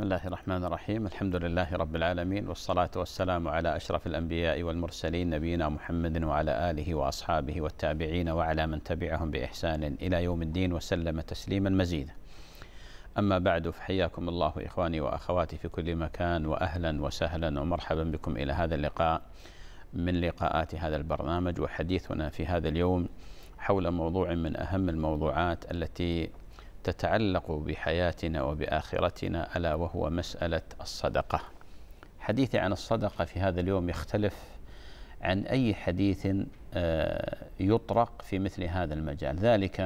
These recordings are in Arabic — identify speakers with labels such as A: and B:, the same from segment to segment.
A: بسم الله الرحمن الرحيم الحمد لله رب العالمين والصلاة والسلام على أشرف الأنبياء والمرسلين نبينا محمد وعلى آله وأصحابه والتابعين وعلى من تبعهم بإحسان إلى يوم الدين وسلم تسليما مزيدا أما بعد فحياكم الله إخواني وأخواتي في كل مكان وأهلا وسهلا ومرحبا بكم إلى هذا اللقاء من لقاءات هذا البرنامج وحديثنا في هذا اليوم حول موضوع من أهم الموضوعات التي تتعلق بحياتنا وبآخرتنا ألا وهو مسألة الصدقة حديثي عن الصدقة في هذا اليوم يختلف عن أي حديث آه، يطرق في مثل هذا المجال ذلك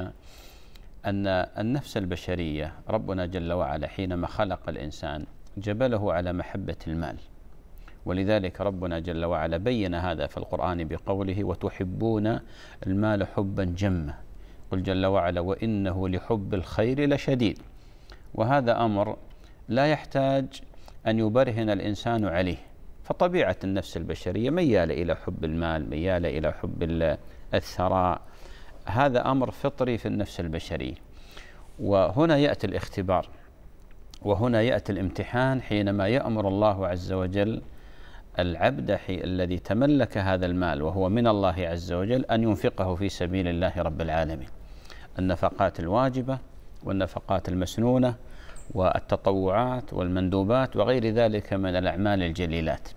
A: أن النفس البشرية ربنا جل وعلا حينما خلق الإنسان جبله على محبة المال ولذلك ربنا جل وعلا بين هذا في القرآن بقوله وتحبون المال حبا جما قل جل وعلا وإنه لحب الخير لشديد وهذا أمر لا يحتاج أن يبرهن الإنسان عليه فطبيعة النفس البشرية ميالة إلى حب المال ميالة إلى حب الثراء هذا أمر فطري في النفس البشرية وهنا يأتي الاختبار وهنا يأتي الامتحان حينما يأمر الله عز وجل العبد الذي تملك هذا المال وهو من الله عز وجل أن ينفقه في سبيل الله رب العالمين النفقات الواجبة والنفقات المسنونة والتطوعات والمندوبات وغير ذلك من الأعمال الجليلات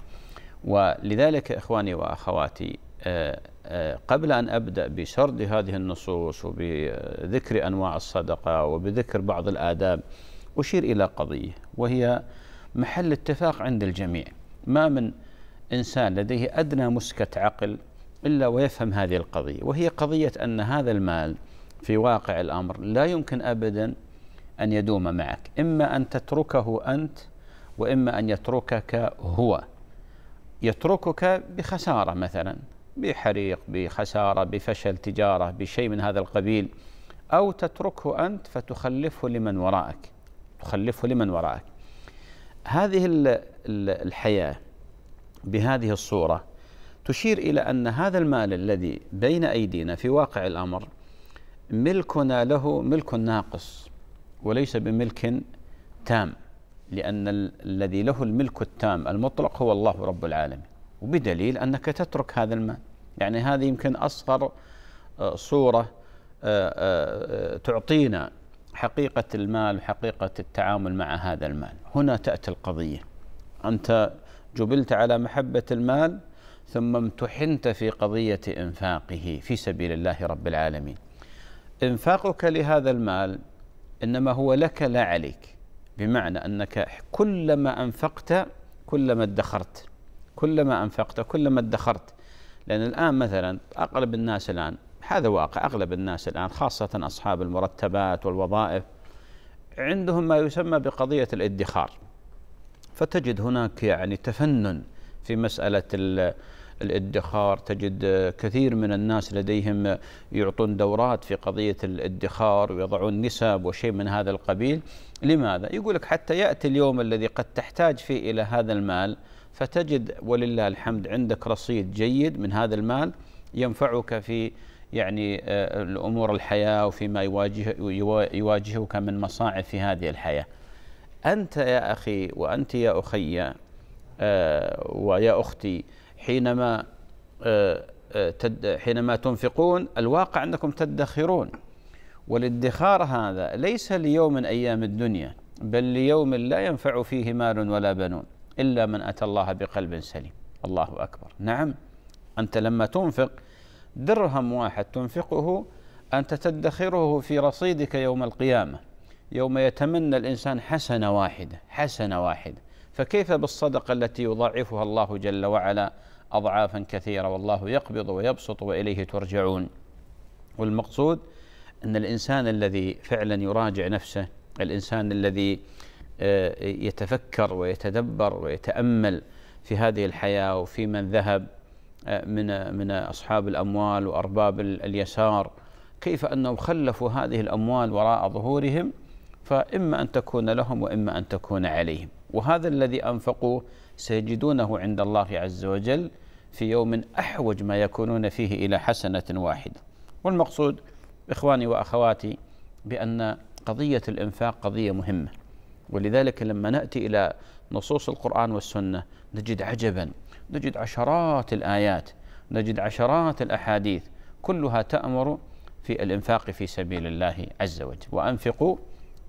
A: ولذلك إخواني وأخواتي آه، آه، قبل أن أبدأ بسرد هذه النصوص وبذكر أنواع الصدقة وبذكر بعض الآداب أشير إلى قضية وهي محل اتفاق عند الجميع ما من إنسان لديه أدنى مسكة عقل إلا ويفهم هذه القضية وهي قضية أن هذا المال في واقع الأمر لا يمكن أبدا أن يدوم معك إما أن تتركه أنت وإما أن يتركك هو يتركك بخسارة مثلا بحريق بخسارة بفشل تجارة بشيء من هذا القبيل أو تتركه أنت فتخلفه لمن وراءك تخلفه لمن وراءك هذه الحياة بهذه الصورة تشير إلى أن هذا المال الذي بين أيدينا في واقع الأمر ملكنا له ملك ناقص وليس بملك تام لأن الذي له الملك التام المطلق هو الله رب العالمين وبدليل أنك تترك هذا المال يعني هذه يمكن أصغر آه، صورة آه، آه، تعطينا حقيقة المال وحقيقة التعامل مع هذا المال هنا تأتي القضية أنت جبلت على محبة المال ثم امتحنت في قضية إنفاقه في سبيل الله رب العالمين إنفاقك لهذا المال إنما هو لك لا عليك بمعنى أنك كلما أنفقت كلما ادخرت كلما أنفقت كلما ادخرت لأن الآن مثلا أغلب الناس الآن هذا واقع أغلب الناس الآن خاصة أصحاب المرتبات والوظائف عندهم ما يسمى بقضية الادخار فتجد هناك يعني تفنن في مسألة الادخار تجد كثير من الناس لديهم يعطون دورات في قضية الادخار ويضعون نسب وشيء من هذا القبيل لماذا؟ يقول لك حتى يأتي اليوم الذي قد تحتاج فيه إلى هذا المال فتجد ولله الحمد عندك رصيد جيد من هذا المال ينفعك في يعني آه، الأمور الحياة وفيما يواجه يواجهك من مصاعب في هذه الحياة أنت يا أخي وأنت يا أخي آه، ويا أختي حينما آه، آه، حينما تنفقون الواقع أنكم تدخرون والادخار هذا ليس ليوم من أيام الدنيا بل ليوم لا ينفع فيه مال ولا بنون إلا من أتى الله بقلب سليم الله أكبر نعم أنت لما تنفق درهم واحد تنفقه أنت تدخره في رصيدك يوم القيامة يوم يتمنى الانسان حسنه واحده حسنه واحده فكيف بالصدقه التي يضاعفها الله جل وعلا اضعافا كثيره والله يقبض ويبسط واليه ترجعون والمقصود ان الانسان الذي فعلا يراجع نفسه الانسان الذي آه، يتفكر ويتدبر ويتامل في هذه الحياه وفي من ذهب آه، من من اصحاب الاموال وارباب اليسار كيف انهم خلفوا هذه الاموال وراء ظهورهم فإما أن تكون لهم وإما أن تكون عليهم وهذا الذي أنفقوه سيجدونه عند الله عز وجل في يوم أحوج ما يكونون فيه إلى حسنة واحدة والمقصود إخواني وأخواتي بأن قضية الإنفاق قضية مهمة ولذلك لما نأتي إلى نصوص القرآن والسنة نجد عجبا نجد عشرات الآيات نجد عشرات الأحاديث كلها تأمر في الإنفاق في سبيل الله عز وجل وأنفقوا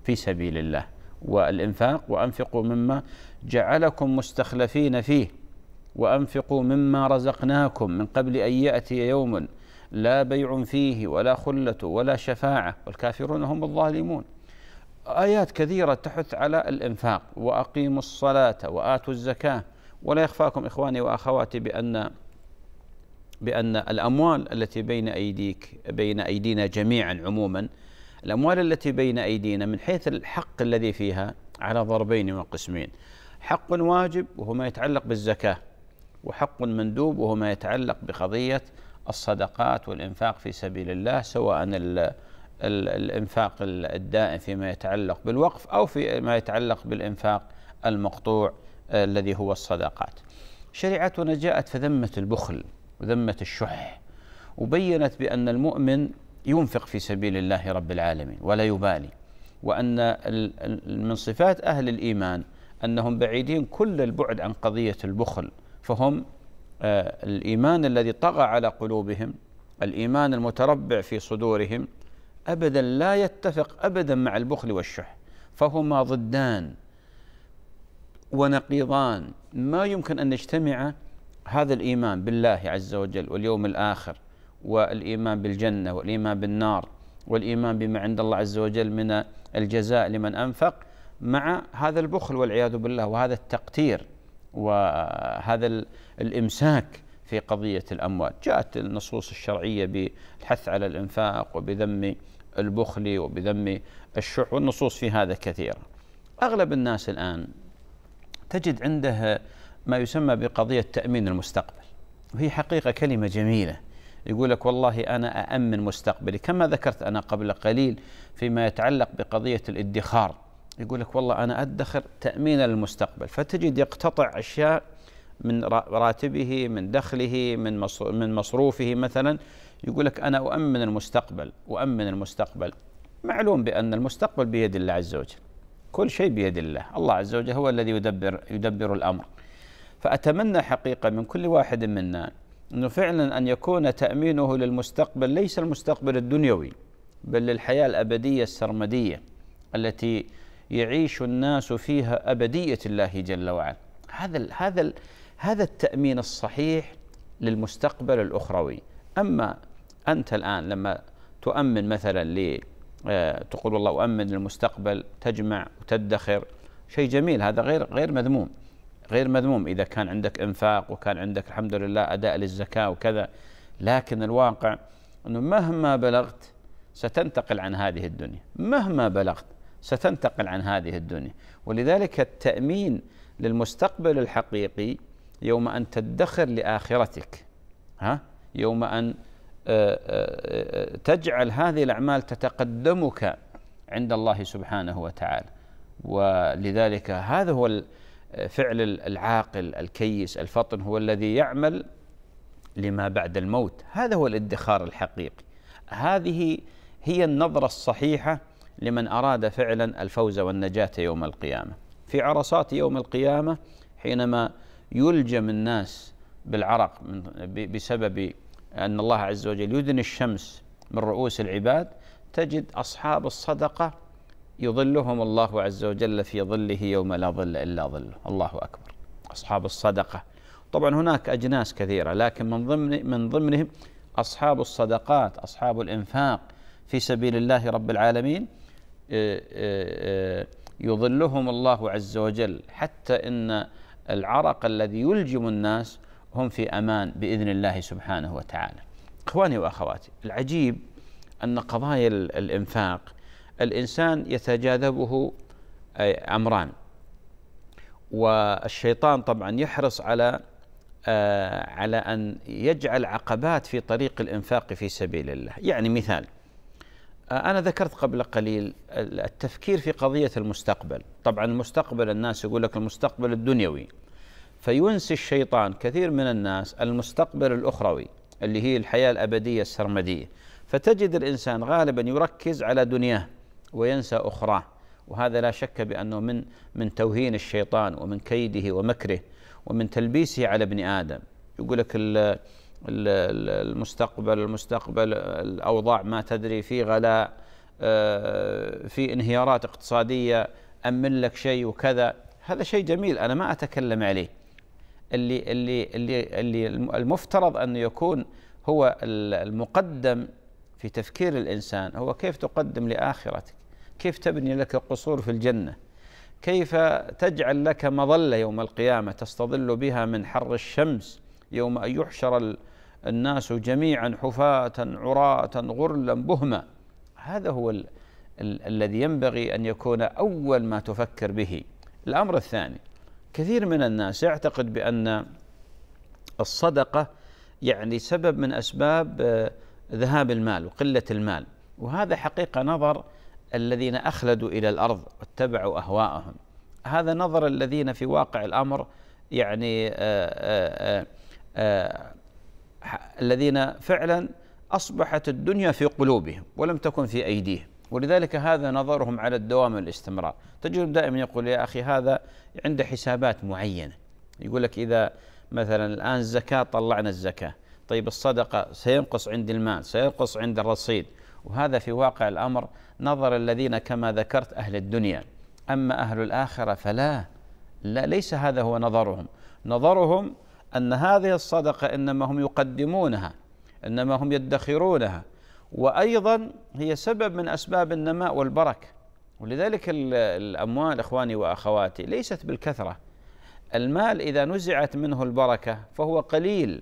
A: في سبيل الله والإنفاق وأنفقوا مما جعلكم مستخلفين فيه وأنفقوا مما رزقناكم من قبل أن يأتي يوم لا بيع فيه ولا خلة ولا شفاعة والكافرون هم الظالمون آيات كثيرة تحث على الإنفاق وأقيموا الصلاة وآتوا الزكاة ولا يخفاكم إخواني وأخواتي بأن بأن الأموال التي بين أيديك بين أيدينا جميعا عموما الأموال التي بين أيدينا من حيث الحق الذي فيها على ضربين وقسمين حق واجب وهو ما يتعلق بالزكاة وحق مندوب وهو ما يتعلق بقضية الصدقات والإنفاق في سبيل الله سواء ال ال الإنفاق الدائم فيما يتعلق بالوقف أو فيما يتعلق بالإنفاق المقطوع آه، الذي هو الصدقات شريعتنا جاءت ذمة البخل وذمة الشح وبينت بأن المؤمن ينفق في سبيل الله رب العالمين ولا يبالي وأن من صفات أهل الإيمان أنهم بعيدين كل البعد عن قضية البخل فهم آه، الإيمان الذي طغى على قلوبهم الإيمان المتربع في صدورهم أبدا لا يتفق أبدا مع البخل والشح فهما ضدان ونقيضان ما يمكن أن يجتمع هذا الإيمان بالله عز وجل واليوم الآخر والإيمان بالجنة والإيمان بالنار والإيمان بما عند الله عز وجل من الجزاء لمن أنفق مع هذا البخل والعياذ بالله وهذا التقتير وهذا الإمساك في قضية الأموال جاءت النصوص الشرعية بالحث على الإنفاق وبذم البخل وبذم الشح والنصوص في هذا كثيرة أغلب الناس الآن تجد عنده ما يسمى بقضية تأمين المستقبل وهي حقيقة كلمة جميلة يقول لك والله أنا أأمن مستقبلي كما ذكرت أنا قبل قليل فيما يتعلق بقضية الادخار يقول لك والله أنا أدخر تأمينا للمستقبل فتجد يقتطع أشياء من راتبه من دخله من من مصروفه مثلا يقول لك أنا أؤمن المستقبل أؤمن المستقبل معلوم بأن المستقبل بيد الله عز وجل كل شيء بيد الله الله عز وجل هو الذي يدبر يدبر الأمر فأتمنى حقيقة من كل واحد منا أنه فعلا أن يكون تأمينه للمستقبل ليس المستقبل الدنيوي بل للحياة الأبدية السرمدية التي يعيش الناس فيها أبدية الله جل وعلا هذا الـ هذا الـ هذا التأمين الصحيح للمستقبل الأخروي أما أنت الآن لما تؤمن مثلا ل آه، تقول والله أؤمن للمستقبل تجمع وتدخر شيء جميل هذا غير غير مذموم غير مذموم إذا كان عندك إنفاق وكان عندك الحمد لله أداء للزكاة وكذا لكن الواقع أنه مهما بلغت ستنتقل عن هذه الدنيا مهما بلغت ستنتقل عن هذه الدنيا ولذلك التأمين للمستقبل الحقيقي يوم أن تدخر لآخرتك ها يوم أن آه، آه، آه، تجعل هذه الأعمال تتقدمك عند الله سبحانه وتعالى ولذلك هذا هو فعل العاقل الكيس الفطن هو الذي يعمل لما بعد الموت هذا هو الادخار الحقيقي هذه هي النظرة الصحيحة لمن أراد فعلا الفوز والنجاة يوم القيامة في عرصات يوم القيامة حينما يلجم الناس بالعرق من بسبب أن الله عز وجل يدني الشمس من رؤوس العباد تجد أصحاب الصدقة يظلهم الله عز وجل في ظله يوم لا ظل إلا ظله الله أكبر أصحاب الصدقة طبعا هناك أجناس كثيرة لكن من ضمن من ضمنهم أصحاب الصدقات أصحاب الإنفاق في سبيل الله رب العالمين آه، آه، آه، يظلهم الله عز وجل حتى إن العرق الذي يلجم الناس هم في أمان بإذن الله سبحانه وتعالى إخواني وأخواتي العجيب أن قضايا الإنفاق الإنسان يتجاذبه أمران والشيطان طبعا يحرص على آه، على أن يجعل عقبات في طريق الإنفاق في سبيل الله يعني مثال آه، أنا ذكرت قبل قليل التفكير في قضية المستقبل طبعا المستقبل الناس يقول لك المستقبل الدنيوي فينسي الشيطان كثير من الناس المستقبل الأخروي اللي هي الحياة الأبدية السرمدية فتجد الإنسان غالبا يركز على دنياه وينسى أخراه وهذا لا شك بأنه من من توهين الشيطان ومن كيده ومكره ومن تلبيسه على ابن آدم يقول لك المستقبل المستقبل الأوضاع ما تدري في غلاء آه، في انهيارات اقتصادية أمن لك شيء وكذا هذا شيء جميل أنا ما أتكلم عليه اللي اللي اللي اللي المفترض أن يكون هو المقدم في تفكير الإنسان هو كيف تقدم لآخرتك كيف تبني لك قصور في الجنه كيف تجعل لك مظله يوم القيامه تستظل بها من حر الشمس يوم ان يحشر الناس جميعا حفاه عراه غرلا بهما هذا هو ال ال الذي ينبغي ان يكون اول ما تفكر به الامر الثاني كثير من الناس يعتقد بان الصدقه يعني سبب من اسباب آه، ذهاب المال وقله المال وهذا حقيقه نظر الذين اخلدوا الى الارض واتبعوا اهواءهم هذا نظر الذين في واقع الامر يعني آآ آه، آآ آه، آه، الذين فعلا اصبحت الدنيا في قلوبهم ولم تكن في ايديهم ولذلك هذا نظرهم على الدوام والاستمرار تجد دائما يقول يا اخي هذا عنده حسابات معينه يقول لك اذا مثلا الان الزكاه طلعنا الزكاه طيب الصدقه سينقص عند المال سينقص عند الرصيد وهذا في واقع الأمر نظر الذين كما ذكرت أهل الدنيا أما أهل الآخرة فلا لا ليس هذا هو نظرهم نظرهم أن هذه الصدقة إنما هم يقدمونها إنما هم يدخرونها وأيضا هي سبب من أسباب النماء والبركة ولذلك الأموال إخواني وأخواتي ليست بالكثرة المال إذا نزعت منه البركة فهو قليل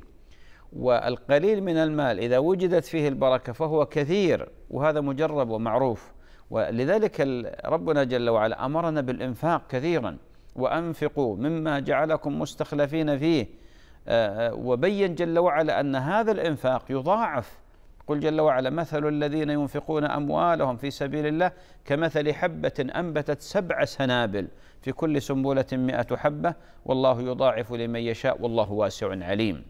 A: والقليل من المال اذا وجدت فيه البركه فهو كثير وهذا مجرب ومعروف ولذلك ربنا جل وعلا امرنا بالانفاق كثيرا وانفقوا مما جعلكم مستخلفين فيه آه، آه، وبين جل وعلا ان هذا الانفاق يضاعف قل جل وعلا مثل الذين ينفقون اموالهم في سبيل الله كمثل حبه انبتت سبع سنابل في كل سنبله مئة حبه والله يضاعف لمن يشاء والله واسع عليم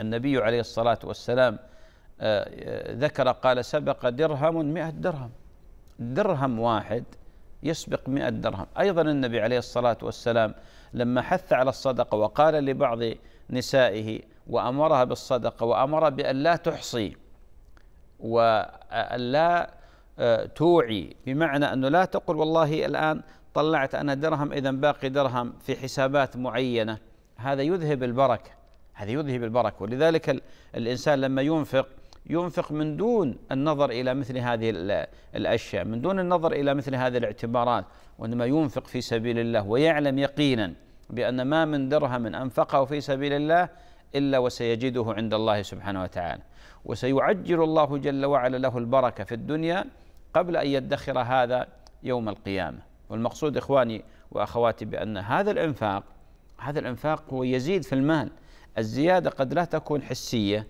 A: النبي عليه الصلاة والسلام آه، آه، ذكر قال سبق درهم مئة درهم درهم واحد يسبق مئة درهم أيضا النبي عليه الصلاة والسلام لما حث على الصدقة وقال لبعض نسائه وأمرها بالصدقة وأمر بأن لا تحصي وأن لا آه، توعي بمعنى أنه لا تقل والله الآن طلعت أنا درهم إذا باقي درهم في حسابات معينة هذا يذهب البركة هذا يذهب البركة ولذلك الإنسان لما ينفق ينفق من دون النظر إلى مثل هذه الأشياء من دون النظر إلى مثل هذه الاعتبارات وإنما ينفق في سبيل الله ويعلم يقينا بأن ما من درهم أنفقه في سبيل الله إلا وسيجده عند الله سبحانه وتعالى وسيعجل الله جل وعلا له البركة في الدنيا قبل أن يدخر هذا يوم القيامة والمقصود إخواني وأخواتي بأن هذا الإنفاق هذا الإنفاق هو يزيد في المال الزيادة قد لا تكون حسية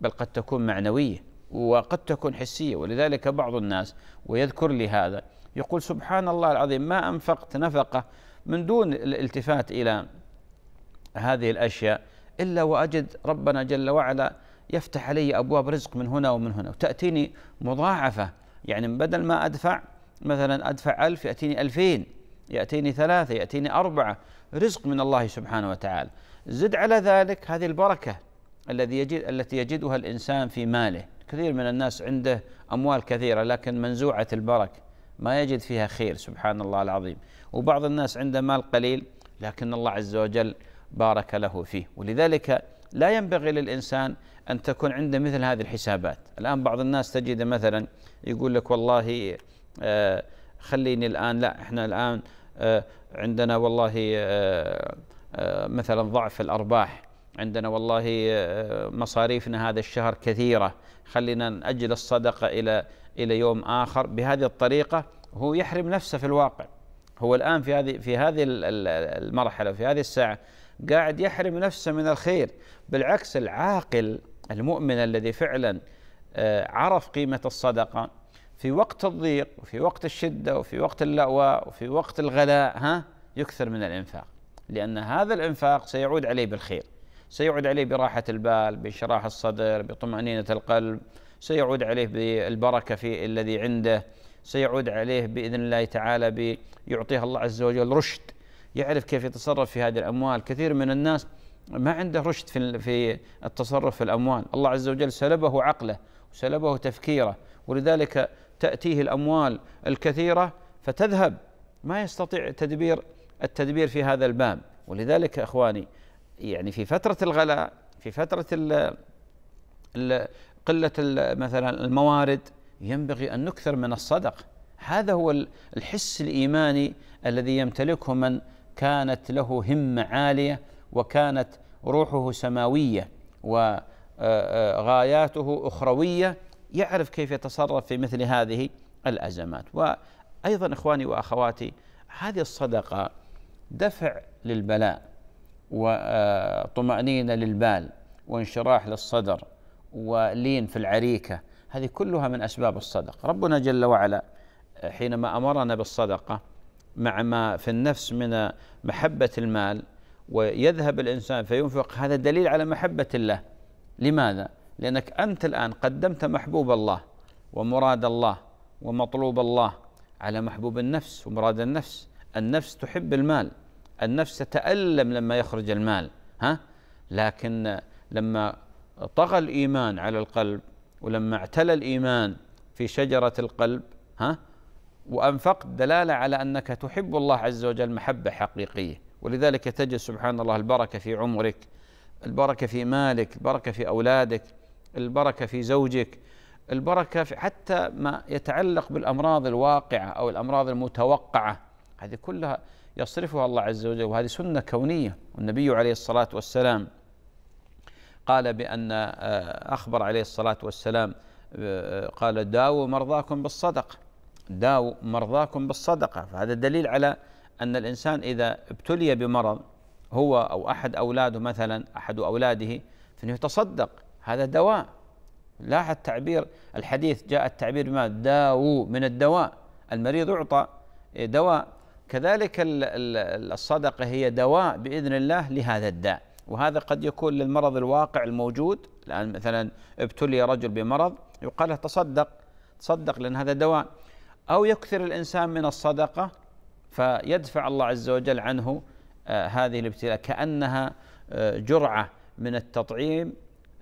A: بل قد تكون معنوية وقد تكون حسية ولذلك بعض الناس ويذكر لي هذا يقول سبحان الله العظيم ما أنفقت نفقة من دون الالتفات إلى هذه الأشياء إلا وأجد ربنا جل وعلا يفتح علي أبواب رزق من هنا ومن هنا وتأتيني مضاعفة يعني بدل ما أدفع مثلا أدفع ألف يأتيني ألفين يأتيني ثلاثة يأتيني أربعة رزق من الله سبحانه وتعالى زد على ذلك هذه البركة الذي يجد التي يجدها الإنسان في ماله كثير من الناس عنده أموال كثيرة لكن منزوعة البركة ما يجد فيها خير سبحان الله العظيم وبعض الناس عنده مال قليل لكن الله عز وجل بارك له فيه ولذلك لا ينبغي للإنسان أن تكون عنده مثل هذه الحسابات الآن بعض الناس تجد مثلا يقول لك والله آه، خليني الآن لا إحنا الآن آه، عندنا والله آه، آه، مثلا ضعف الأرباح عندنا والله آه، مصاريفنا هذا الشهر كثيرة خلينا نأجل الصدقة إلى إلى يوم آخر بهذه الطريقة هو يحرم نفسه في الواقع هو الآن في هذه في هذه المرحلة في هذه الساعة قاعد يحرم نفسه من الخير بالعكس العاقل المؤمن الذي فعلا آه، عرف قيمة الصدقة في وقت الضيق وفي وقت الشدة وفي وقت اللأواء وفي وقت الغلاء ها يكثر من الإنفاق لأن هذا الإنفاق سيعود عليه بالخير سيعود عليه براحة البال بانشراح الصدر بطمأنينة القلب سيعود عليه بالبركة في الذي عنده سيعود عليه بإذن الله تعالى بيعطيها الله عز وجل رشد يعرف كيف يتصرف في هذه الأموال كثير من الناس ما عنده رشد في في التصرف في الأموال الله عز وجل سلبه عقله وسلبه تفكيره ولذلك تأتيه الأموال الكثيرة فتذهب ما يستطيع تدبير التدبير في هذا الباب ولذلك اخواني يعني في فتره الغلاء في فتره الـ الـ قله الـ مثلا الموارد ينبغي ان نكثر من الصدق هذا هو الحس الايماني الذي يمتلكه من كانت له همه عاليه وكانت روحه سماويه وغاياته اخرويه يعرف كيف يتصرف في مثل هذه الازمات وايضا اخواني واخواتي هذه الصدقه دفع للبلاء وطمأنينة للبال وانشراح للصدر ولين في العريكة هذه كلها من أسباب الصدقة ربنا جل وعلا حينما أمرنا بالصدقة مع ما في النفس من محبة المال ويذهب الإنسان فينفق هذا دليل على محبة الله لماذا؟ لأنك أنت الآن قدمت محبوب الله ومراد الله ومطلوب الله على محبوب النفس ومراد النفس النفس تحب المال النفس تتألم لما يخرج المال ها لكن لما طغى الإيمان على القلب ولما اعتلى الإيمان في شجرة القلب ها وأنفقت دلالة على أنك تحب الله عز وجل محبة حقيقية ولذلك تجد سبحان الله البركة في عمرك البركة في مالك البركة في أولادك البركة في زوجك البركة في حتى ما يتعلق بالأمراض الواقعة أو الأمراض المتوقعة هذه كلها يصرفها الله عز وجل وهذه سنة كونية والنبي عليه الصلاة والسلام قال بأن آه، أخبر عليه الصلاة والسلام آه، قال داووا مرضاكم بالصدقة داووا مرضاكم بالصدقة فهذا دليل على أن الإنسان إذا ابتلي بمرض هو أو أحد أولاده مثلا أحد أولاده فإنه يتصدق هذا دواء لاحظ التعبير الحديث جاء التعبير بما داووا من الدواء المريض يعطى دواء كذلك الصدقة هي دواء بإذن الله لهذا الداء وهذا قد يكون للمرض الواقع الموجود الآن مثلا ابتلي رجل بمرض يقال له تصدق تصدق لأن هذا دواء أو يكثر الإنسان من الصدقة فيدفع الله عز وجل عنه آه، هذه الابتلاء كأنها آه، جرعة من التطعيم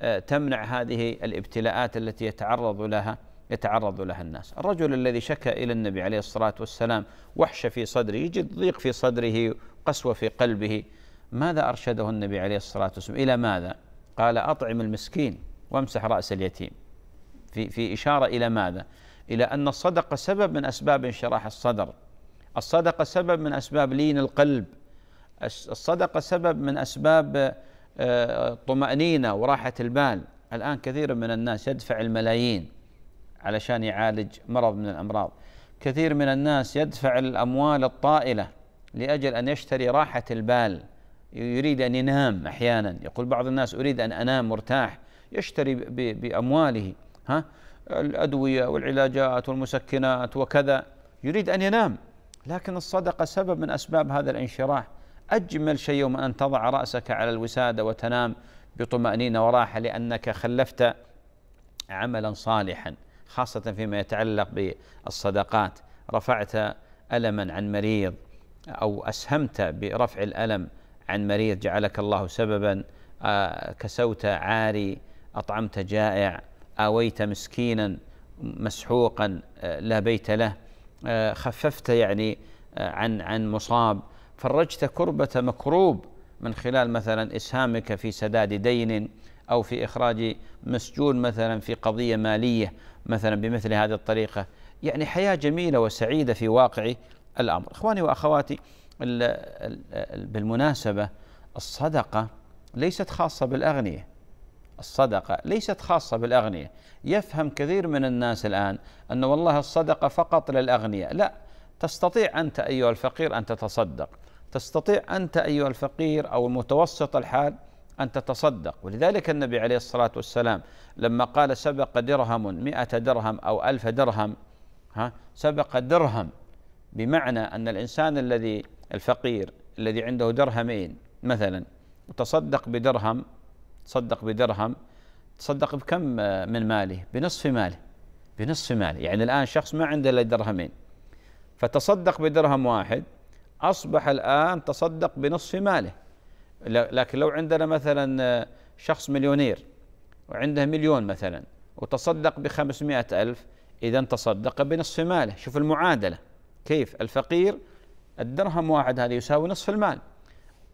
A: آه، تمنع هذه الابتلاءات التي يتعرض لها يتعرض لها الناس الرجل الذي شكى إلى النبي عليه الصلاة والسلام وحشة في صدره يجد ضيق في صدره قسوة في قلبه ماذا أرشده النبي عليه الصلاة والسلام إلى ماذا قال أطعم المسكين وامسح رأس اليتيم في, في إشارة إلى ماذا إلى أن الصدقة سبب من أسباب انشراح الصدر الصدقة سبب من أسباب لين القلب الصدقة سبب من أسباب آه، طمأنينة وراحة البال الآن كثير من الناس يدفع الملايين علشان يعالج مرض من الامراض كثير من الناس يدفع الاموال الطائله لاجل ان يشتري راحه البال يريد ان ينام احيانا يقول بعض الناس اريد ان انام مرتاح يشتري بامواله ها الادويه والعلاجات والمسكنات وكذا يريد ان ينام لكن الصدقه سبب من اسباب هذا الانشراح اجمل شيء يوم ان تضع راسك على الوساده وتنام بطمانينه وراحه لانك خلفت عملا صالحا خاصة فيما يتعلق بالصدقات رفعت ألما عن مريض أو أسهمت برفع الألم عن مريض جعلك الله سببا آه، كسوت عاري أطعمت جائع آويت مسكينا مسحوقا آه، لا بيت له آه، خففت يعني عن عن مصاب فرجت كربة مكروب من خلال مثلا إسهامك في سداد دين أو في إخراج مسجون مثلا في قضية مالية مثلا بمثل هذه الطريقة يعني حياة جميلة وسعيدة في واقع الأمر إخواني وأخواتي بالمناسبة الصدقة ليست خاصة بالأغنياء الصدقة ليست خاصة بالأغنياء يفهم كثير من الناس الآن أن والله الصدقة فقط للأغنياء لا تستطيع أنت أيها الفقير أن تتصدق تستطيع أنت أيها الفقير أو المتوسط الحال أن تتصدق ولذلك النبي عليه الصلاة والسلام لما قال سبق درهم مئة درهم أو ألف درهم ها سبق درهم بمعنى أن الإنسان الذي الفقير الذي عنده درهمين مثلا وتصدق بدرهم تصدق بدرهم تصدق بكم من ماله بنصف ماله بنصف ماله يعني الآن شخص ما عنده إلا درهمين فتصدق بدرهم واحد أصبح الآن تصدق بنصف ماله لكن لو عندنا مثلا آه، شخص مليونير وعنده مليون مثلا وتصدق ب ألف إذا تصدق بنصف ماله شوف المعادلة كيف الفقير الدرهم واحد هذا يساوي نصف المال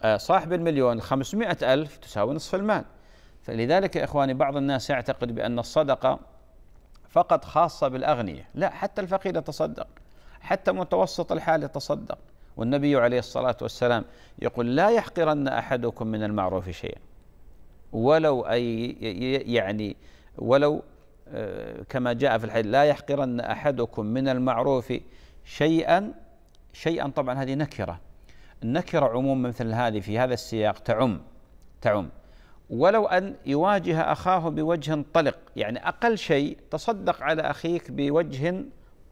A: آه، صاحب المليون خمسمائة ألف تساوي نصف المال فلذلك يا إخواني بعض الناس يعتقد بأن الصدقة فقط خاصة بالأغنياء لا حتى الفقير يتصدق حتى متوسط الحال يتصدق والنبي عليه الصلاه والسلام يقول لا يحقرن احدكم من المعروف شيئا ولو اي يعني ولو آه، كما جاء في الحديث لا يحقرن احدكم من المعروف شيئا شيئا طبعا هذه نكره النكره عموما مثل هذه في هذا السياق تعم تعم ولو ان يواجه اخاه بوجه طلق يعني اقل شيء تصدق على اخيك بوجه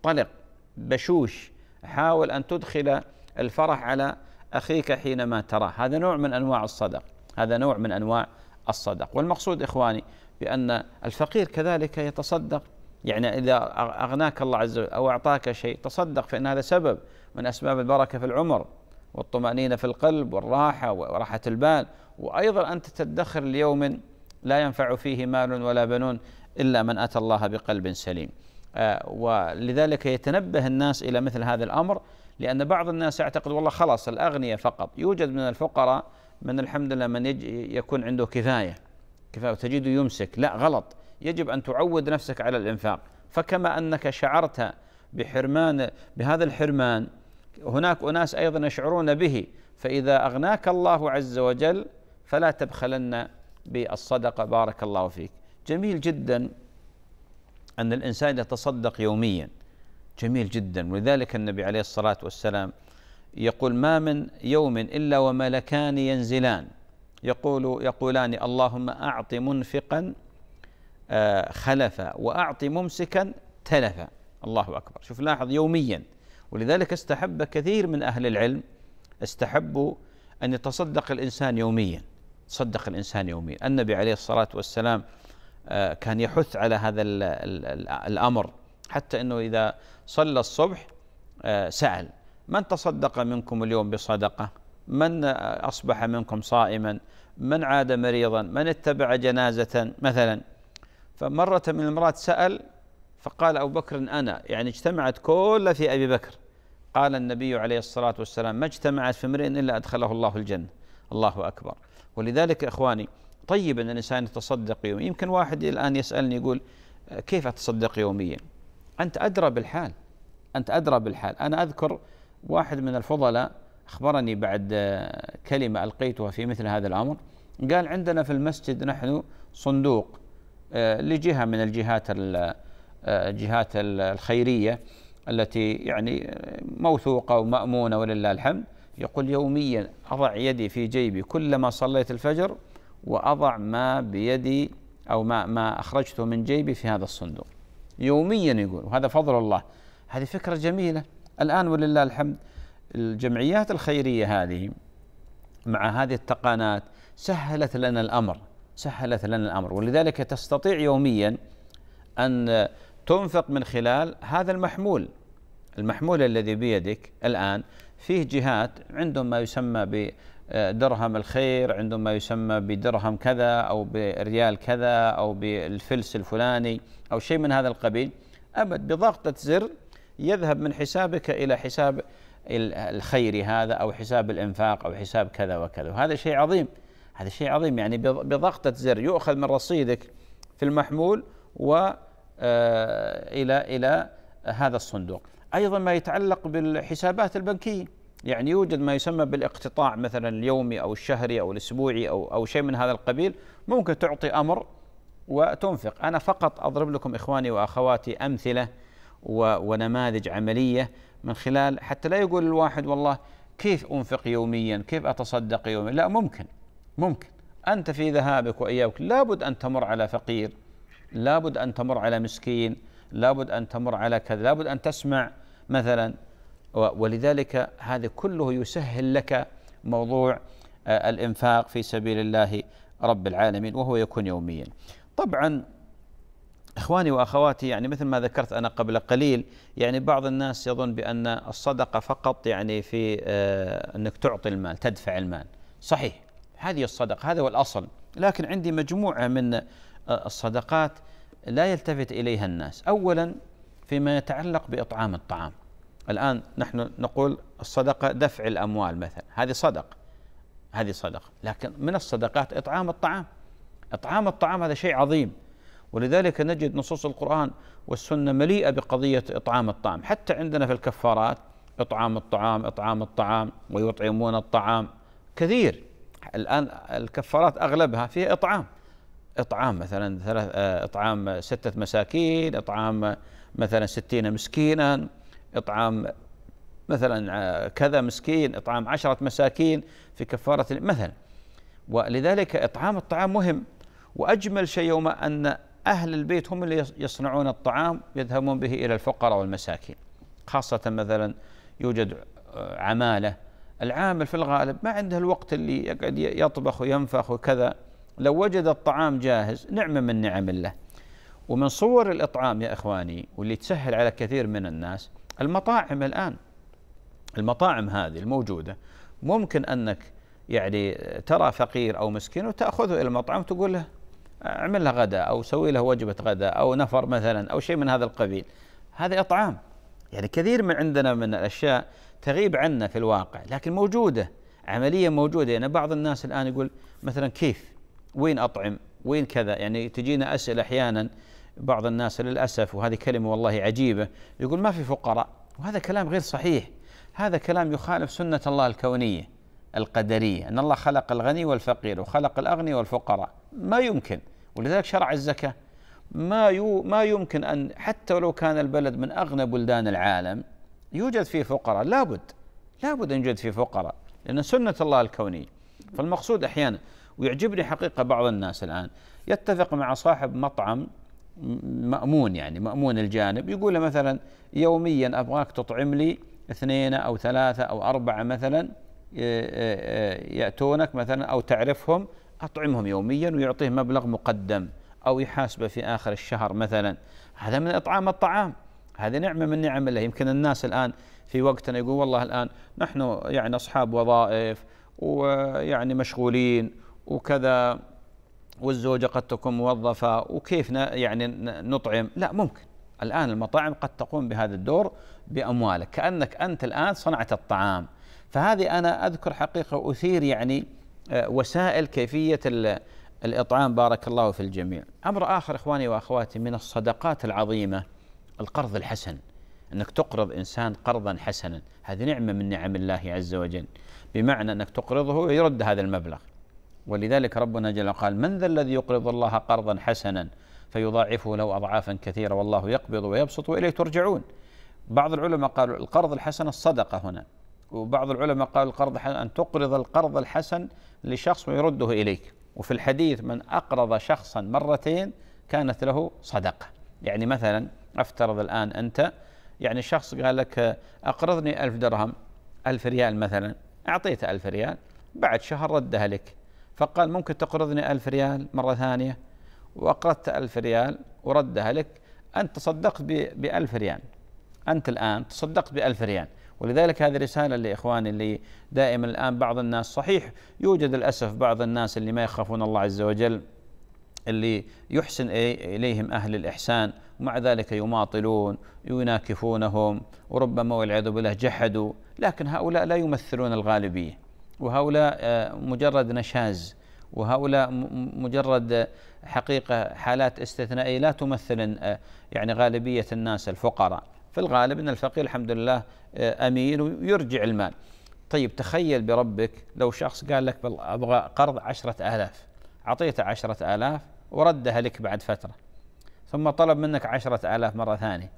A: طلق بشوش حاول ان تدخل الفرح على اخيك حينما تراه هذا نوع من انواع الصدق هذا نوع من انواع الصدق والمقصود اخواني بان الفقير كذلك يتصدق يعني اذا اغناك الله عز وجل او اعطاك شيء تصدق فان هذا سبب من اسباب البركه في العمر والطمأنينة في القلب والراحة وراحة البال وأيضا أنت تدخر ليوم لا ينفع فيه مال ولا بنون إلا من أتى الله بقلب سليم آه، ولذلك يتنبه الناس إلى مثل هذا الأمر لأن بعض الناس يعتقد والله خلاص الأغنياء فقط يوجد من الفقراء من الحمد لله من يكون عنده كفاية كفاية وتجده يمسك لا غلط يجب أن تعود نفسك على الإنفاق فكما أنك شعرت بحرمان بهذا الحرمان هناك أناس أيضا يشعرون به فإذا أغناك الله عز وجل فلا تبخلن بالصدقة بارك الله فيك جميل جدا أن الإنسان يتصدق يوميا جميل جدا ولذلك النبي عليه الصلاة والسلام يقول ما من يوم إلا وملكان ينزلان يقول يقولان اللهم أعط منفقا آه، خلفا وأعط ممسكا تلفا الله أكبر شوف لاحظ يوميا ولذلك استحب كثير من أهل العلم استحبوا أن يتصدق الإنسان يوميا تصدق الإنسان يوميا النبي عليه الصلاة والسلام آه، كان يحث على هذا الأمر حتى أنه إذا صلى الصبح آه، سأل من تصدق منكم اليوم بصدقة من أصبح منكم صائما من عاد مريضا من اتبع جنازة مثلا فمرة من المرات سأل فقال أبو بكر أنا يعني اجتمعت كلها في أبي بكر قال النبي عليه الصلاة والسلام ما اجتمعت في امرئ إلا أدخله الله الجنة الله أكبر ولذلك إخواني طيب أن الإنسان يتصدق يوميا يمكن واحد الآن يسألني يقول كيف أتصدق يوميا أنت أدرى بالحال أنت أدرى بالحال أنا أذكر واحد من الفضلاء أخبرني بعد آه، كلمة ألقيتها في مثل هذا الأمر قال عندنا في المسجد نحن صندوق آه، لجهة من الجهات الجهات آه، الخيرية التي يعني موثوقة ومأمونة ولله الحمد يقول يوميا أضع يدي في جيبي كلما صليت الفجر وأضع ما بيدي أو ما ما أخرجته من جيبي في هذا الصندوق يوميا يقول وهذا فضل الله هذه فكرة جميلة الآن ولله الحمد الجمعيات الخيرية هذه مع هذه التقانات سهلت لنا الأمر سهلت لنا الأمر ولذلك تستطيع يوميا أن تنفق من خلال هذا المحمول المحمول الذي بيدك الآن فيه جهات عندهم ما يسمى آه، درهم الخير عندهم ما يسمى بدرهم كذا أو بريال كذا أو بالفلس الفلاني أو شيء من هذا القبيل أبد بضغطة زر يذهب من حسابك إلى حساب الخيري هذا أو حساب الإنفاق أو حساب كذا وكذا وهذا شيء عظيم هذا شيء عظيم يعني بضغطة زر يؤخذ من رصيدك في المحمول و آه، إلى إلى هذا الصندوق أيضا ما يتعلق بالحسابات البنكية يعني يوجد ما يسمى بالاقتطاع مثلا اليومي او الشهري او الاسبوعي او او شيء من هذا القبيل ممكن تعطي امر وتنفق انا فقط اضرب لكم اخواني واخواتي امثله ونماذج عمليه من خلال حتى لا يقول الواحد والله كيف انفق يوميا كيف اتصدق يوميا لا ممكن ممكن انت في ذهابك وايابك لابد ان تمر على فقير لابد ان تمر على مسكين لابد ان تمر على كذا لابد ان تسمع مثلا ولذلك هذا كله يسهل لك موضوع آه، الإنفاق في سبيل الله رب العالمين وهو يكون يوميا طبعا اخواني واخواتي يعني مثل ما ذكرت انا قبل قليل يعني بعض الناس يظن بان الصدقه فقط يعني في آه، انك تعطي المال تدفع المال صحيح هذه الصدقه هذا هو الاصل لكن عندي مجموعه من آه، الصدقات لا يلتفت اليها الناس اولا فيما يتعلق باطعام الطعام الآن نحن نقول الصدقة دفع الأموال مثلا هذه صدقة هذه صدقة لكن من الصدقات إطعام الطعام إطعام الطعام هذا شيء عظيم ولذلك نجد نصوص القرآن والسنة مليئة بقضية إطعام الطعام حتى عندنا في الكفارات إطعام الطعام إطعام الطعام ويطعمون الطعام كثير الآن الكفارات أغلبها فيها إطعام إطعام مثلا ثلاث آه، إطعام ستة مساكين إطعام مثلا ستين مسكينا إطعام مثلا آه، كذا مسكين إطعام عشرة مساكين في كفارة مثلا ولذلك إطعام الطعام مهم وأجمل شيء يوم أن أهل البيت هم اللي يصنعون الطعام يذهبون به إلى الفقراء والمساكين خاصة مثلا يوجد آه، عمالة العامل في الغالب ما عنده الوقت اللي يقعد يطبخ وينفخ وكذا لو وجد الطعام جاهز نعمة من نعم الله ومن صور الإطعام يا إخواني واللي تسهل على كثير من الناس المطاعم الآن المطاعم هذه الموجودة ممكن أنك يعني ترى فقير أو مسكين وتأخذه إلى المطعم وتقول له اعمل له غداء أو سوي له وجبة غداء أو نفر مثلا أو شيء من هذا القبيل هذا إطعام يعني كثير من عندنا من الأشياء تغيب عنا في الواقع لكن موجودة عملية موجودة يعني بعض الناس الآن يقول مثلا كيف وين أطعم وين كذا يعني تجينا أسئلة أحيانا بعض الناس للأسف وهذه كلمة والله عجيبة يقول ما في فقراء وهذا كلام غير صحيح هذا كلام يخالف سنة الله الكونية القدرية أن الله خلق الغني والفقير وخلق الأغني والفقراء ما يمكن ولذلك شرع الزكاة ما يو ما يمكن أن حتى ولو كان البلد من أغنى بلدان العالم يوجد فيه فقراء لابد لابد أن يوجد فيه فقراء لأن سنة الله الكونية فالمقصود أحيانا ويعجبني حقيقة بعض الناس الآن يتفق مع صاحب مطعم مأمون يعني مأمون الجانب يقول له مثلا يوميا أبغاك تطعم لي اثنين أو ثلاثة أو أربعة مثلا آه، آه، يأتونك مثلا أو تعرفهم أطعمهم يوميا ويعطيه مبلغ مقدم أو يحاسبه في آخر الشهر مثلا هذا من إطعام الطعام هذه نعمة من نعم الله يمكن الناس الآن في وقتنا يقول والله الآن نحن يعني أصحاب وظائف ويعني مشغولين وكذا والزوجة قد تكون موظفة وكيف يعني نطعم لا ممكن الآن المطاعم قد تقوم بهذا الدور بأموالك كأنك أنت الآن صنعت الطعام فهذه أنا أذكر حقيقة أثير يعني آه، وسائل كيفية الإطعام بارك الله في الجميع أمر آخر إخواني وأخواتي من الصدقات العظيمة القرض الحسن أنك تقرض إنسان قرضا حسنا هذه نعمة من نعم الله عز وجل بمعنى أنك تقرضه ويرد هذا المبلغ ولذلك ربنا جل قال من ذا الذي يقرض الله قرضا حسنا فيضاعفه له أضعافا كثيرة والله يقبض ويبسط وإليه ترجعون بعض العلماء قالوا القرض الحسن الصدقة هنا وبعض العلماء قالوا القرض الحسن أن تقرض القرض الحسن لشخص ويرده إليك وفي الحديث من أقرض شخصا مرتين كانت له صدقة يعني مثلا أفترض الآن أنت يعني شخص قال لك أقرضني ألف درهم ألف ريال مثلا أعطيته ألف ريال بعد شهر ردها لك فقال ممكن تقرضني ألف ريال مرة ثانية وأقرضت ألف ريال وردها لك أنت تصدقت بألف ريال أنت الآن تصدقت بألف ريال ولذلك هذه رسالة لإخواني اللي دائما الآن بعض الناس صحيح يوجد للأسف بعض الناس اللي ما يخافون الله عز وجل اللي يحسن إليهم أهل الإحسان ومع ذلك يماطلون يناكفونهم وربما والعياذ بالله جحدوا لكن هؤلاء لا يمثلون الغالبية وهؤلاء آه، مجرد نشاز وهؤلاء مجرد آه، حقيقة حالات استثنائية لا تمثل آه، يعني غالبية الناس الفقراء في الغالب أن الفقير الحمد لله أمين ويرجع المال طيب تخيل بربك لو شخص قال لك أبغى قرض عشرة آلاف أعطيته عشرة آلاف وردها لك بعد فترة ثم طلب منك عشرة آلاف مرة ثانية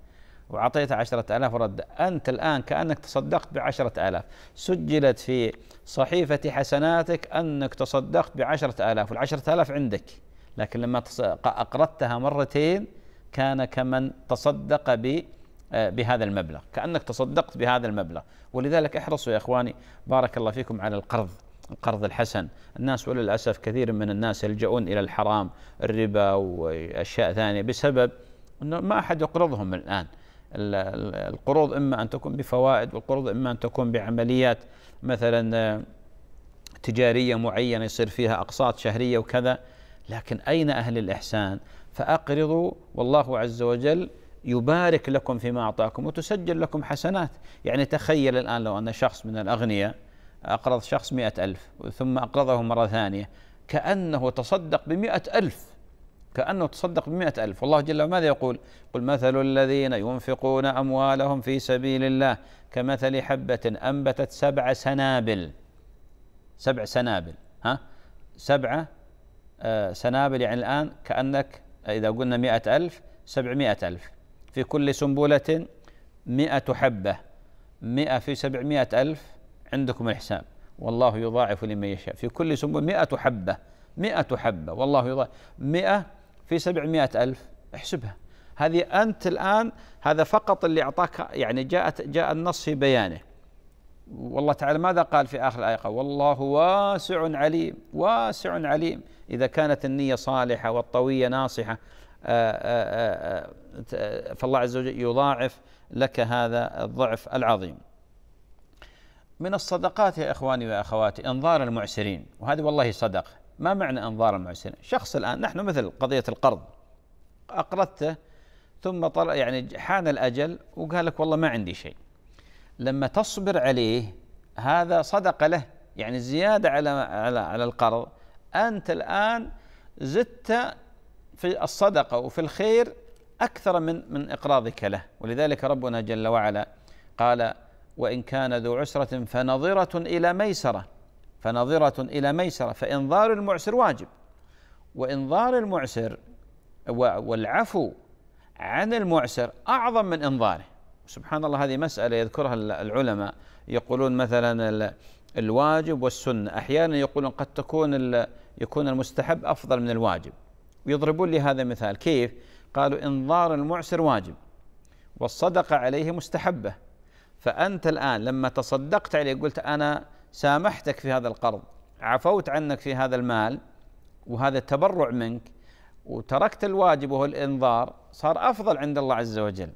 A: وأعطيته عشرة ألاف ورد أنت الآن كأنك تصدقت بعشرة ألاف سجلت في صحيفة حسناتك أنك تصدقت بعشرة ألاف والعشرة ألاف عندك لكن لما أقرضتها مرتين كان كمن تصدق ب آه، بهذا المبلغ كأنك تصدقت بهذا المبلغ ولذلك احرصوا يا إخواني بارك الله فيكم على القرض القرض الحسن الناس وللأسف كثير من الناس يلجؤون إلى الحرام الربا وأشياء ثانية بسبب أنه ما أحد يقرضهم الآن القروض إما أن تكون بفوائد والقروض إما أن تكون بعمليات مثلا آه، تجارية معينة يصير فيها أقساط شهرية وكذا لكن أين أهل الإحسان فأقرضوا والله عز وجل يبارك لكم فيما أعطاكم وتسجل لكم حسنات يعني تخيل الآن لو أن شخص من الأغنياء أقرض شخص مئة ألف ثم أقرضه مرة ثانية كأنه تصدق بمئة ألف كأنه تصدق بمئة ألف والله جل وعلا ماذا يقول قل مثل الذين ينفقون أموالهم في سبيل الله كمثل حبة أنبتت سبع سنابل سبع سنابل ها سبع آه، سنابل يعني الآن كأنك إذا قلنا مئة ألف سبعمائة ألف في كل سنبلة مئة حبة مئة في سبعمائة ألف عندكم الحساب والله يضاعف لمن يشاء في كل سنبلة مئة حبة مئة حبة والله يضاعف مئة في 700 ألف احسبها هذه أنت الآن هذا فقط اللي أعطاك يعني جاءت جاء النص في بيانه والله تعالى ماذا قال في آخر الآية والله واسع عليم واسع عليم إذا كانت النية صالحة والطوية ناصحة آآ آه، آآ آه، آه، فالله عز وجل يضاعف لك هذا الضعف العظيم من الصدقات يا إخواني وأخواتي إنظار المعسرين وهذه والله صدقة ما معنى أنظار المحسنة شخص الآن نحن مثل قضية القرض أقرضته ثم طلع يعني حان الأجل وقال لك والله ما عندي شيء لما تصبر عليه هذا صدقة له يعني زيادة على على على القرض أنت الآن زدت في الصدقة وفي الخير أكثر من من إقراضك له ولذلك ربنا جل وعلا قال وإن كان ذو عسرة فنظرة إلى ميسرة فنظرة إلى ميسرة فإنظار المعسر واجب وإنظار المعسر والعفو عن المعسر أعظم من إنظاره سبحان الله هذه مسألة يذكرها العلماء يقولون مثلا الواجب والسنة أحيانا يقولون قد تكون يكون المستحب أفضل من الواجب ويضربون لي هذا مثال كيف قالوا إنظار المعسر واجب والصدقة عليه مستحبة فأنت الآن لما تصدقت عليه قلت أنا سامحتك في هذا القرض عفوت عنك في هذا المال وهذا التبرع منك وتركت الواجب وهو الانظار صار افضل عند الله عز وجل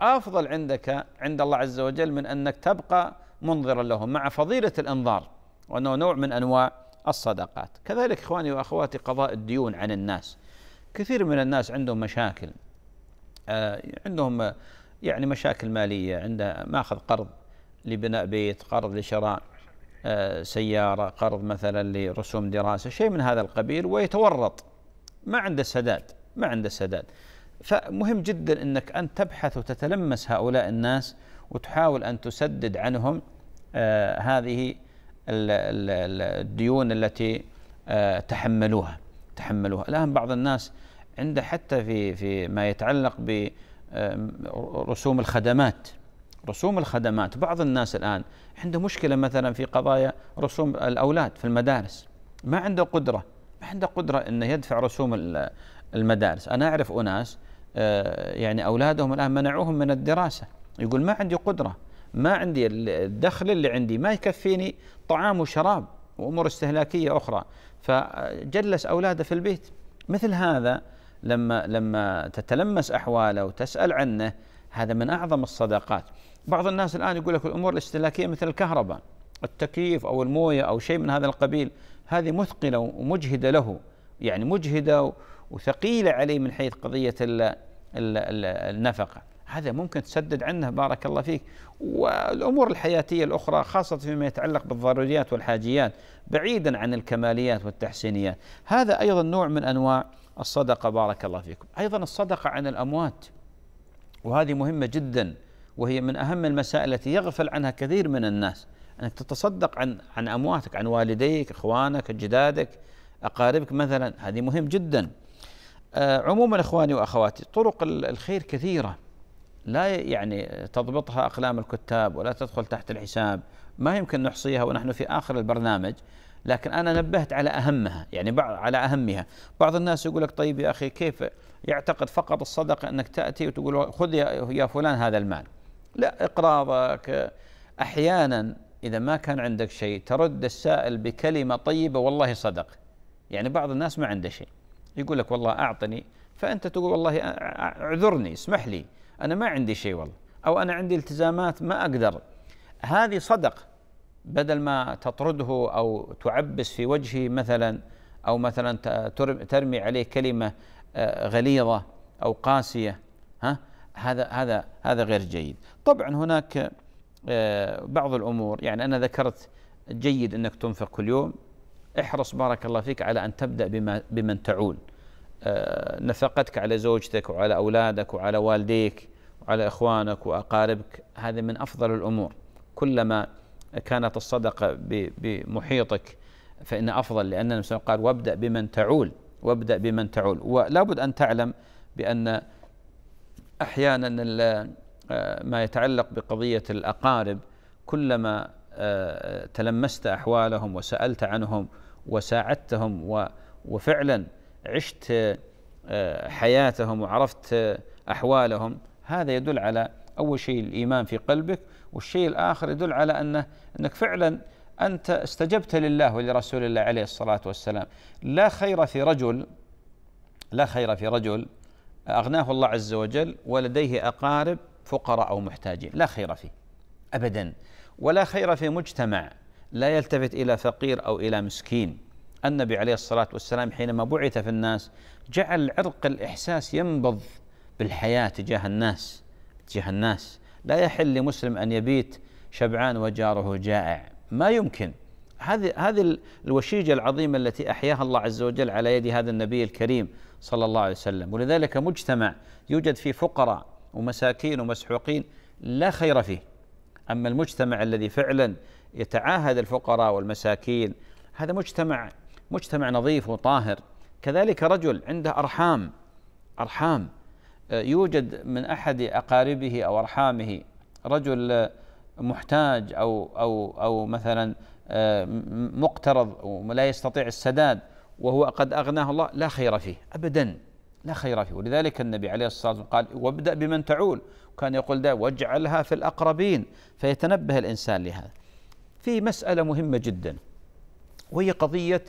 A: افضل عندك عند الله عز وجل من انك تبقى منظرا لهم مع فضيله الانظار وانه نوع من انواع الصدقات كذلك اخواني واخواتي قضاء الديون عن الناس كثير من الناس عندهم مشاكل آه، عندهم آه، يعني مشاكل ماليه عنده ماخذ قرض لبناء بيت قرض لشراء آه، سيارة قرض مثلا لرسوم دراسة شيء من هذا القبيل ويتورط ما عنده سداد ما عنده سداد فمهم جدا أنك أنت تبحث وتتلمس هؤلاء الناس وتحاول أن تسدد عنهم آه، هذه الديون التي آه، تحملوها تحملوها الآن بعض الناس عنده حتى في في ما يتعلق برسوم الخدمات رسوم الخدمات بعض الناس الآن عنده مشكلة مثلا في قضايا رسوم الأولاد في المدارس ما عنده قدرة ما عنده قدرة أنه يدفع رسوم المدارس أنا أعرف أناس آه، يعني أولادهم الآن منعوهم من الدراسة يقول ما عندي قدرة ما عندي الدخل اللي عندي ما يكفيني طعام وشراب وأمور استهلاكية أخرى فجلس أولاده في البيت مثل هذا لما لما تتلمس أحواله وتسأل عنه هذا من أعظم الصدقات بعض الناس الآن يقول لك الأمور الاستهلاكية مثل الكهرباء التكييف أو الموية أو شيء من هذا القبيل هذه مثقلة ومجهدة له يعني مجهدة وثقيلة عليه من حيث قضية النفقة هذا ممكن تسدد عنه بارك الله فيك والأمور الحياتية الأخرى خاصة فيما يتعلق بالضروريات والحاجيات بعيدا عن الكماليات والتحسينيات هذا أيضا نوع من أنواع الصدقة بارك الله فيكم أيضا الصدقة عن الأموات وهذه مهمة جدا وهي من أهم المسائل التي يغفل عنها كثير من الناس أنك تتصدق عن عن أمواتك عن والديك إخوانك جدادك أقاربك مثلا هذه مهم جدا آه، عموما إخواني وأخواتي طرق الخير كثيرة لا يعني تضبطها أقلام الكتاب ولا تدخل تحت الحساب ما يمكن نحصيها ونحن في آخر البرنامج لكن أنا نبهت على أهمها يعني بعض على أهمها بعض الناس يقول لك طيب يا أخي كيف يعتقد فقط الصدقة أنك تأتي وتقول خذ يا فلان هذا المال لا إقراضك أحيانا إذا ما كان عندك شيء ترد السائل بكلمة طيبة والله صدق يعني بعض الناس ما عنده شيء يقول لك والله أعطني فأنت تقول والله اعذرني اسمح لي أنا ما عندي شيء والله أو أنا عندي التزامات ما أقدر هذه صدق بدل ما تطرده أو تعبس في وجهه مثلا أو مثلا ترمي عليه كلمة آه، غليظة أو قاسية ها هذا هذا هذا غير جيد طبعا هناك آه، بعض الامور يعني انا ذكرت جيد انك تنفق كل يوم احرص بارك الله فيك على ان تبدا بما بمن تعول آه، نفقتك على زوجتك وعلى اولادك وعلى والديك وعلى اخوانك واقاربك هذا من افضل الامور كلما كانت الصدقه بمحيطك فان افضل لان قال وابدا بمن تعول وابدا بمن تعول ولا بد ان تعلم بان احيانا آه، ما يتعلق بقضيه الاقارب كلما آه، تلمست احوالهم وسالت عنهم وساعدتهم وفعلا عشت آه، حياتهم وعرفت احوالهم هذا يدل على اول شيء الايمان في قلبك والشيء الاخر يدل على انه انك فعلا انت استجبت لله ولرسول الله عليه الصلاه والسلام لا خير في رجل لا خير في رجل أغناه الله عز وجل ولديه أقارب فقراء أو محتاجين لا خير فيه أبدا ولا خير في مجتمع لا يلتفت إلى فقير أو إلى مسكين النبي عليه الصلاة والسلام حينما بعث في الناس جعل عرق الإحساس ينبض بالحياة تجاه الناس تجاه الناس لا يحل لمسلم أن يبيت شبعان وجاره جائع ما يمكن هذه هذه الوشيجة العظيمة التي أحياها الله عز وجل على يد هذا النبي الكريم صلى الله عليه وسلم ولذلك مجتمع يوجد فيه فقراء ومساكين ومسحوقين لا خير فيه أما المجتمع الذي فعلا يتعاهد الفقراء والمساكين هذا مجتمع مجتمع نظيف وطاهر كذلك رجل عنده أرحام أرحام آه، يوجد من أحد أقاربه أو أرحامه رجل آه، محتاج أو أو أو مثلا آه، مقترض ولا يستطيع السداد وهو قد أغناه الله لا خير فيه أبدا لا خير فيه ولذلك النبي عليه الصلاة والسلام قال وابدأ بمن تعول كان يقول ده واجعلها في الأقربين فيتنبه الإنسان لهذا في مسألة مهمة جدا وهي قضية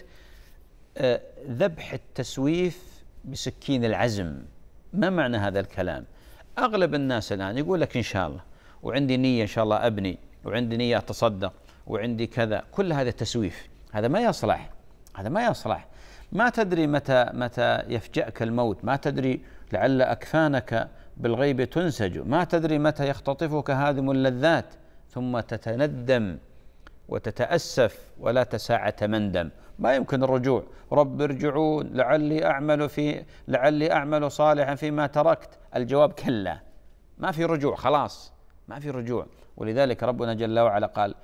A: آه، ذبح التسويف بسكين العزم ما معنى هذا الكلام أغلب الناس الآن يقول لك إن شاء الله وعندي نية إن شاء الله أبني وعندي نية أتصدق وعندي كذا كل هذا تسويف هذا ما يصلح هذا ما يصلح ما تدري متى متى يفجأك الموت ما تدري لعل أكفانك بالغيب تنسج ما تدري متى يختطفك هادم اللذات ثم تتندم وتتأسف ولا تساعة مندم ما يمكن الرجوع رب ارجعون لعلي أعمل في لعلي أعمل صالحا فيما تركت الجواب كلا ما في رجوع خلاص ما في رجوع ولذلك ربنا جل وعلا قال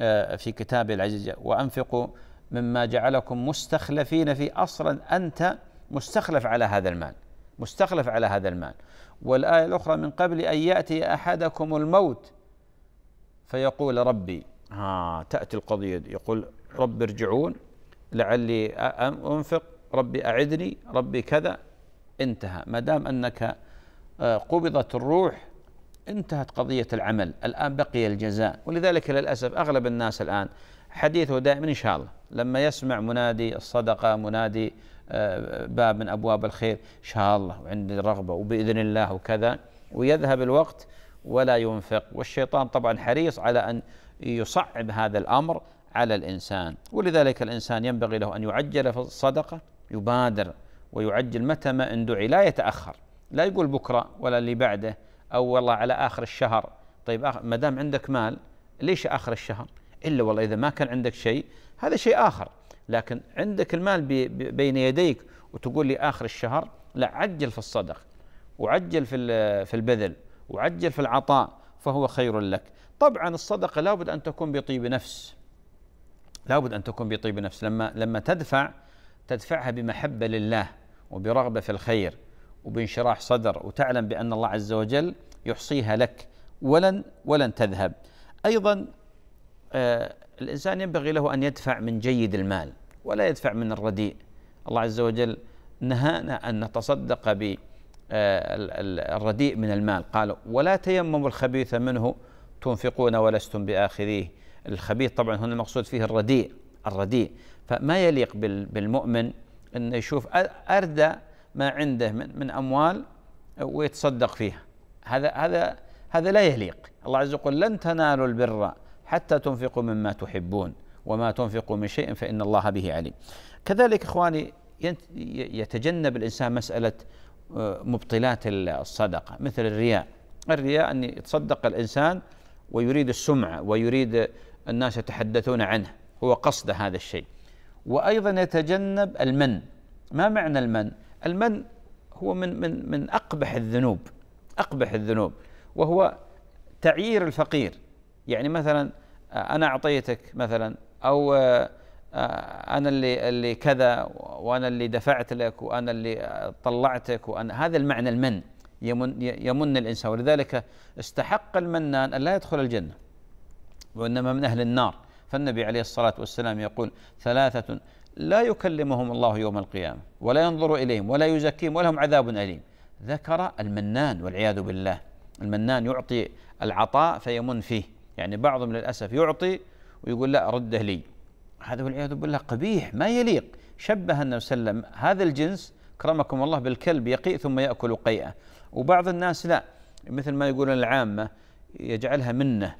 A: آه، في كتابه العزيز وأنفقوا مما جعلكم مستخلفين في اصلا انت مستخلف على هذا المال مستخلف على هذا المال والايه الاخرى من قبل ان ياتي احدكم الموت فيقول ربي ها تاتي القضيه يقول رب ارجعون لعلي انفق ربي اعدني ربي كذا انتهى ما دام انك آه، قبضت الروح انتهت قضيه العمل الان بقي الجزاء ولذلك للاسف اغلب الناس الان حديثه دائما إن شاء الله لما يسمع منادي الصدقة منادي آه، باب من أبواب الخير إن شاء الله وعندي رغبة وبإذن الله وكذا ويذهب الوقت ولا ينفق والشيطان طبعا حريص على أن يصعب هذا الأمر على الإنسان ولذلك الإنسان ينبغي له أن يعجل في الصدقة يبادر ويعجل متى ما ان دعي لا يتاخر لا يقول بكره ولا اللي بعده او والله على اخر الشهر طيب ما دام عندك مال ليش اخر الشهر؟ الا والله اذا ما كان عندك شيء هذا شيء اخر لكن عندك المال بين يديك وتقول لي اخر الشهر لا عجل في الصدق وعجل في في البذل وعجل في العطاء فهو خير لك طبعا الصدقه لابد ان تكون بطيب نفس لابد ان تكون بطيب نفس لما لما تدفع تدفعها بمحبه لله وبرغبه في الخير وبانشراح صدر وتعلم بان الله عز وجل يحصيها لك ولن ولن تذهب ايضا آه، الإنسان ينبغي له أن يدفع من جيد المال ولا يدفع من الرديء الله عز وجل نهانا أن نتصدق بالرديء آه، من المال قال ولا تيمموا الخبيث منه تنفقون ولستم بآخذيه الخبيث طبعا هنا المقصود فيه الرديء الرديء فما يليق بالمؤمن أن يشوف أردى ما عنده من, من أموال ويتصدق فيها هذا هذا هذا لا يليق الله عز وجل لن تنالوا البر حتى تنفقوا مما تحبون وما تنفقوا من شيء فإن الله به عليم كذلك إخواني يتجنب الإنسان مسألة آه، مبطلات الصدقة مثل الرياء الرياء أن يتصدق الإنسان ويريد السمعة ويريد الناس يتحدثون عنه هو قصد هذا الشيء وأيضا يتجنب المن ما معنى المن؟ المن هو من من من أقبح الذنوب أقبح الذنوب وهو تعيير الفقير يعني مثلا آه، انا اعطيتك مثلا او آه، آه، انا اللي اللي كذا وانا اللي دفعت لك وانا اللي طلعتك وانا هذا المعنى المن يمن يمن الانسان ولذلك استحق المنان ان لا يدخل الجنه وانما من اهل النار فالنبي عليه الصلاه والسلام يقول ثلاثه لا يكلمهم الله يوم القيامه ولا ينظر اليهم ولا يزكيهم ولهم عذاب اليم ذكر المنان والعياذ بالله المنان يعطي العطاء فيمن فيه يعني بعضهم للأسف يعطي ويقول لا رده لي هذا والعياذ بالله قبيح ما يليق شبه النبي صلى الله عليه وسلم هذا الجنس كرمكم الله بالكلب يقيء ثم يأكل قيئه وبعض الناس لا مثل ما يقولون العامة يجعلها منه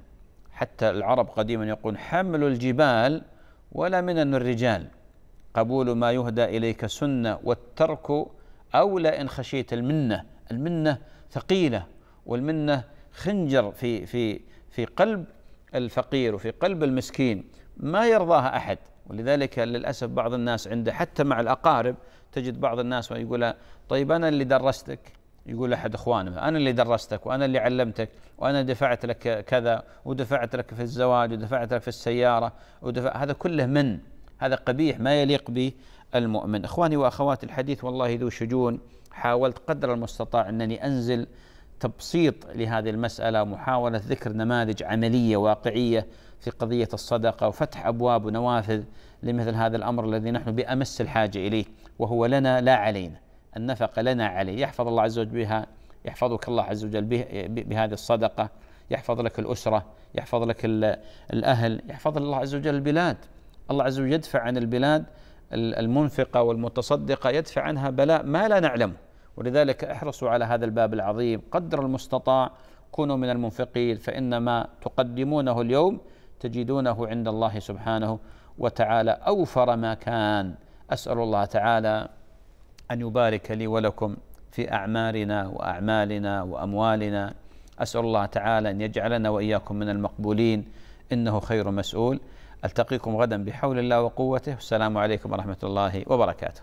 A: حتى العرب قديما يقول حمل الجبال ولا منن الرجال قبول ما يهدى إليك سنة والترك أولى إن خشيت المنة المنة ثقيلة والمنة خنجر في في في قلب الفقير وفي قلب المسكين ما يرضاها احد ولذلك للاسف بعض الناس عنده حتى مع الاقارب تجد بعض الناس يقول طيب انا اللي درستك يقول احد اخوانه انا اللي درستك وانا اللي علمتك وانا دفعت لك كذا ودفعت لك في الزواج ودفعت لك في السياره ودفع هذا كله من هذا قبيح ما يليق بالمؤمن اخواني واخواتي الحديث والله ذو شجون حاولت قدر المستطاع انني انزل تبسيط لهذه المسألة محاولة ذكر نماذج عملية واقعية في قضية الصدقة وفتح أبواب ونوافذ لمثل هذا الأمر الذي نحن بأمس الحاجة إليه وهو لنا لا علينا النفقة لنا عليه يحفظ الله عز وجل بها يحفظك الله عز وجل بهذه الصدقة يحفظ لك الأسرة يحفظ لك الأهل يحفظ الله عز وجل البلاد الله عز وجل يدفع عن البلاد المنفقة والمتصدقة يدفع عنها بلاء ما لا نعلمه ولذلك احرصوا على هذا الباب العظيم قدر المستطاع كونوا من المنفقين فإن ما تقدمونه اليوم تجدونه عند الله سبحانه وتعالى أوفر ما كان أسأل الله تعالى أن يبارك لي ولكم في أعمارنا وأعمالنا وأموالنا أسأل الله تعالى أن يجعلنا وإياكم من المقبولين إنه خير مسؤول ألتقيكم غدا بحول الله وقوته والسلام عليكم ورحمة الله وبركاته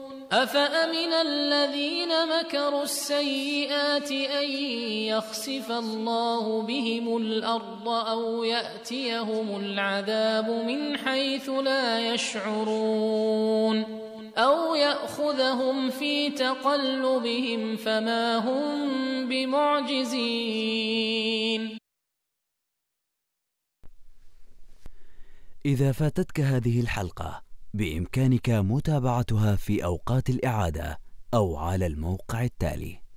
B: أفأمن الذين مكروا السيئات أن يخسف الله بهم الأرض أو يأتيهم العذاب من حيث لا يشعرون أو يأخذهم في تقلبهم فما هم بمعجزين إذا فاتتك هذه
A: الحلقة بإمكانك متابعتها في أوقات الإعادة أو على الموقع التالي